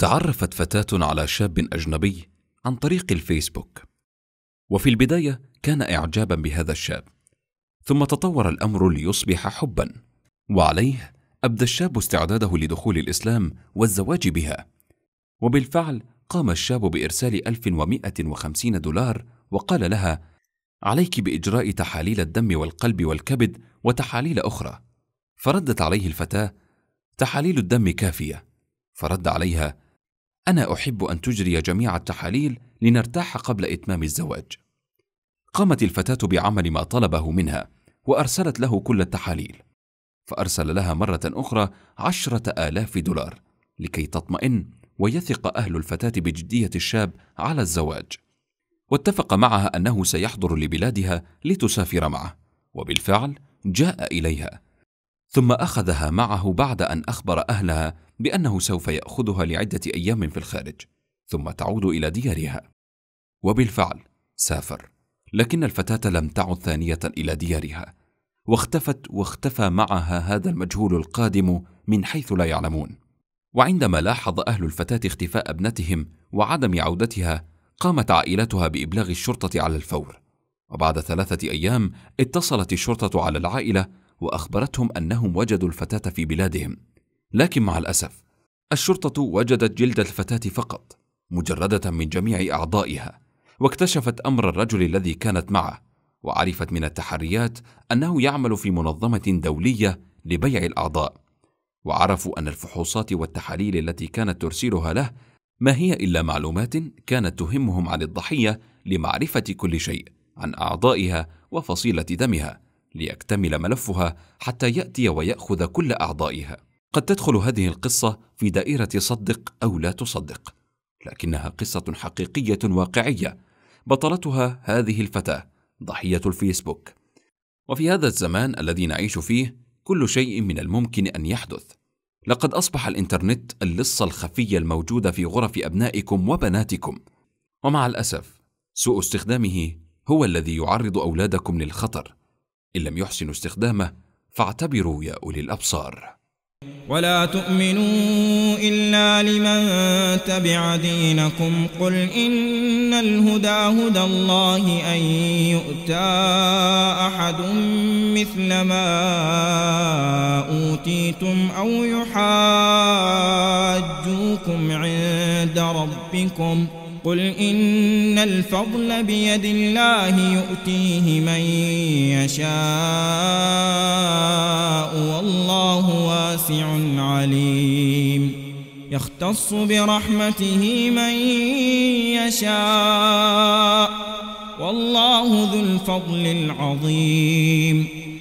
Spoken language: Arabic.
تعرفت فتاة على شاب أجنبي عن طريق الفيسبوك وفي البداية كان إعجابا بهذا الشاب ثم تطور الأمر ليصبح حبا وعليه أبدى الشاب استعداده لدخول الإسلام والزواج بها وبالفعل قام الشاب بإرسال 1150 دولار وقال لها عليك بإجراء تحاليل الدم والقلب والكبد وتحاليل أخرى فردت عليه الفتاة تحاليل الدم كافية فرد عليها أنا أحب أن تجري جميع التحاليل لنرتاح قبل إتمام الزواج. قامت الفتاة بعمل ما طلبه منها، وأرسلت له كل التحاليل، فأرسل لها مرة أخرى عشرة آلاف دولار لكي تطمئن ويثق أهل الفتاة بجدية الشاب على الزواج. واتفق معها أنه سيحضر لبلادها لتسافر معه، وبالفعل جاء إليها، ثم أخذها معه بعد أن أخبر أهلها بأنه سوف يأخذها لعدة أيام في الخارج ثم تعود إلى ديارها وبالفعل سافر لكن الفتاة لم تعد ثانية إلى ديارها واختفت واختفى معها هذا المجهول القادم من حيث لا يعلمون وعندما لاحظ أهل الفتاة اختفاء ابنتهم وعدم عودتها قامت عائلتها بإبلاغ الشرطة على الفور وبعد ثلاثة أيام اتصلت الشرطة على العائلة وأخبرتهم أنهم وجدوا الفتاة في بلادهم لكن مع الأسف الشرطة وجدت جلد الفتاة فقط مجردة من جميع أعضائها واكتشفت أمر الرجل الذي كانت معه وعرفت من التحريات أنه يعمل في منظمة دولية لبيع الأعضاء وعرفوا أن الفحوصات والتحاليل التي كانت ترسلها له ما هي إلا معلومات كانت تهمهم عن الضحية لمعرفة كل شيء عن أعضائها وفصيلة دمها ليكتمل ملفها حتى يأتي ويأخذ كل أعضائها قد تدخل هذه القصه في دائره صدق او لا تصدق لكنها قصه حقيقيه واقعيه بطلتها هذه الفتاه ضحيه الفيسبوك وفي هذا الزمان الذي نعيش فيه كل شيء من الممكن ان يحدث لقد اصبح الانترنت اللصه الخفيه الموجوده في غرف ابنائكم وبناتكم ومع الاسف سوء استخدامه هو الذي يعرض اولادكم للخطر ان لم يحسنوا استخدامه فاعتبروا يا اولي الابصار ولا تؤمنوا إلا لمن تبع دينكم قل إن الهدى هدى الله أن يؤتى أحد مثل ما أوتيتم أو يحاجوكم عند ربكم قل إن الفضل بيد الله يؤتيه من يشاء عليم يختص برحمته من يشاء والله ذو الفضل العظيم